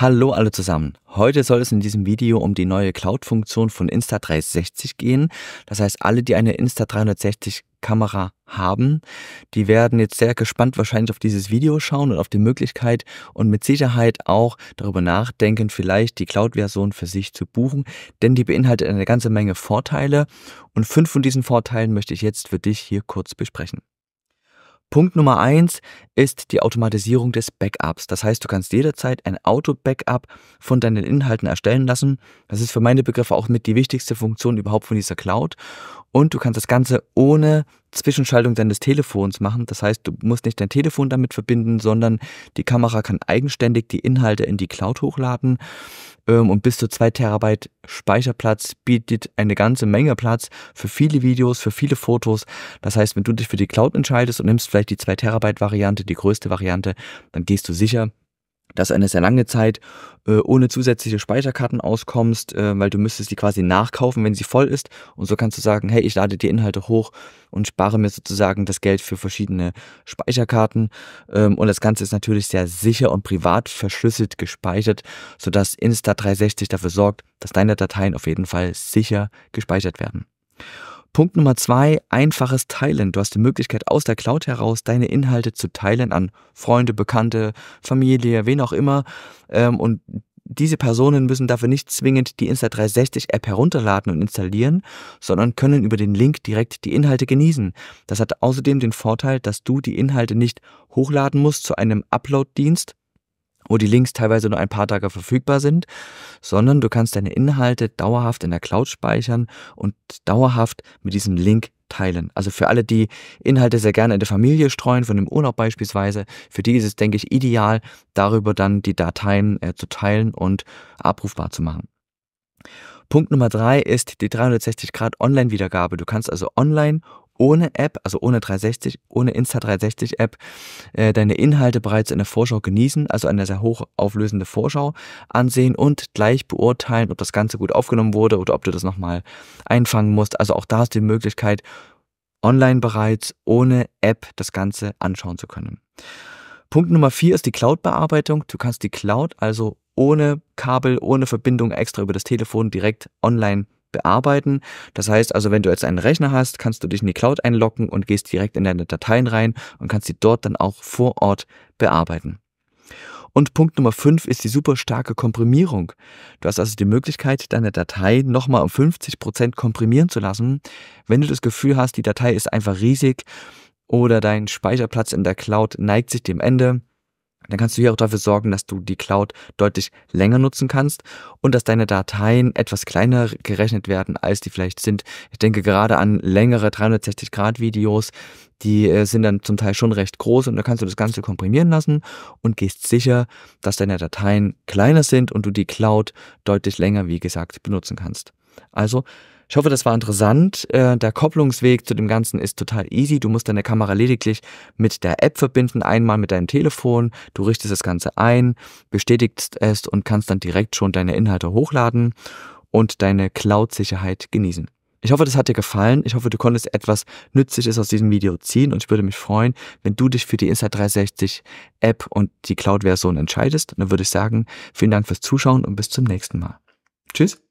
Hallo alle zusammen. Heute soll es in diesem Video um die neue Cloud-Funktion von Insta360 gehen. Das heißt, alle, die eine Insta360-Kamera haben, die werden jetzt sehr gespannt wahrscheinlich auf dieses Video schauen und auf die Möglichkeit und mit Sicherheit auch darüber nachdenken, vielleicht die Cloud-Version für sich zu buchen, denn die beinhaltet eine ganze Menge Vorteile und fünf von diesen Vorteilen möchte ich jetzt für dich hier kurz besprechen. Punkt Nummer eins ist die Automatisierung des Backups. Das heißt, du kannst jederzeit ein Auto-Backup von deinen Inhalten erstellen lassen. Das ist für meine Begriffe auch mit die wichtigste Funktion überhaupt von dieser Cloud. Und du kannst das Ganze ohne Zwischenschaltung deines Telefons machen. Das heißt, du musst nicht dein Telefon damit verbinden, sondern die Kamera kann eigenständig die Inhalte in die Cloud hochladen. Ähm, und bis zu 2 Terabyte Speicherplatz bietet eine ganze Menge Platz für viele Videos, für viele Fotos. Das heißt, wenn du dich für die Cloud entscheidest und nimmst vielleicht die 2 Terabyte Variante, die größte Variante, dann gehst du sicher dass du eine sehr lange Zeit äh, ohne zusätzliche Speicherkarten auskommst, äh, weil du müsstest die quasi nachkaufen, wenn sie voll ist. Und so kannst du sagen, hey, ich lade die Inhalte hoch und spare mir sozusagen das Geld für verschiedene Speicherkarten. Ähm, und das Ganze ist natürlich sehr sicher und privat verschlüsselt gespeichert, sodass Insta360 dafür sorgt, dass deine Dateien auf jeden Fall sicher gespeichert werden. Punkt Nummer zwei, einfaches Teilen. Du hast die Möglichkeit, aus der Cloud heraus deine Inhalte zu teilen an Freunde, Bekannte, Familie, wen auch immer. Ähm, und diese Personen müssen dafür nicht zwingend die Insta360-App herunterladen und installieren, sondern können über den Link direkt die Inhalte genießen. Das hat außerdem den Vorteil, dass du die Inhalte nicht hochladen musst zu einem Upload-Dienst, wo die Links teilweise nur ein paar Tage verfügbar sind, sondern du kannst deine Inhalte dauerhaft in der Cloud speichern und dauerhaft mit diesem Link teilen. Also für alle, die Inhalte sehr gerne in der Familie streuen, von dem Urlaub beispielsweise, für die ist es, denke ich, ideal, darüber dann die Dateien äh, zu teilen und abrufbar zu machen. Punkt Nummer drei ist die 360 Grad Online-Wiedergabe. Du kannst also online ohne App, also ohne 360, ohne Insta360-App, äh, deine Inhalte bereits in der Vorschau genießen, also eine sehr hochauflösende Vorschau ansehen und gleich beurteilen, ob das Ganze gut aufgenommen wurde oder ob du das nochmal einfangen musst. Also auch da hast du die Möglichkeit, online bereits ohne App das Ganze anschauen zu können. Punkt Nummer vier ist die Cloud-Bearbeitung. Du kannst die Cloud also ohne Kabel, ohne Verbindung extra über das Telefon direkt online dafür Das heißt also, wenn du jetzt einen Rechner hast, kannst du dich in die Cloud einloggen und gehst direkt in deine Dateien rein und kannst sie dort dann auch vor Ort bearbeiten. Und Punkt Nummer 5 ist die super starke Komprimierung. Du hast also die Möglichkeit, deine Datei nochmal um 50% Prozent komprimieren zu lassen, wenn du das Gefühl hast, die Datei ist einfach riesig oder dein Speicherplatz in der Cloud neigt sich dem Ende dann kannst du hier auch dafür sorgen, dass du die Cloud deutlich länger nutzen kannst und dass deine Dateien etwas kleiner gerechnet werden, als die vielleicht sind. Ich denke gerade an längere 360-Grad-Videos, die äh, sind dann zum Teil schon recht groß und da kannst du das Ganze komprimieren lassen und gehst sicher, dass deine Dateien kleiner sind und du die Cloud deutlich länger, wie gesagt, benutzen kannst. Also ich hoffe, das war interessant. Äh, der Kopplungsweg zu dem Ganzen ist total easy. Du musst deine Kamera lediglich mit der App verbinden, einmal mit deinem Telefon. Du richtest das Ganze ein, bestätigst es und kannst dann direkt schon deine Inhalte hochladen und deine Cloud-Sicherheit genießen. Ich hoffe, das hat dir gefallen. Ich hoffe, du konntest etwas Nützliches aus diesem Video ziehen und ich würde mich freuen, wenn du dich für die Insta360 App und die Cloud-Version entscheidest. Und dann würde ich sagen, vielen Dank fürs Zuschauen und bis zum nächsten Mal. Tschüss.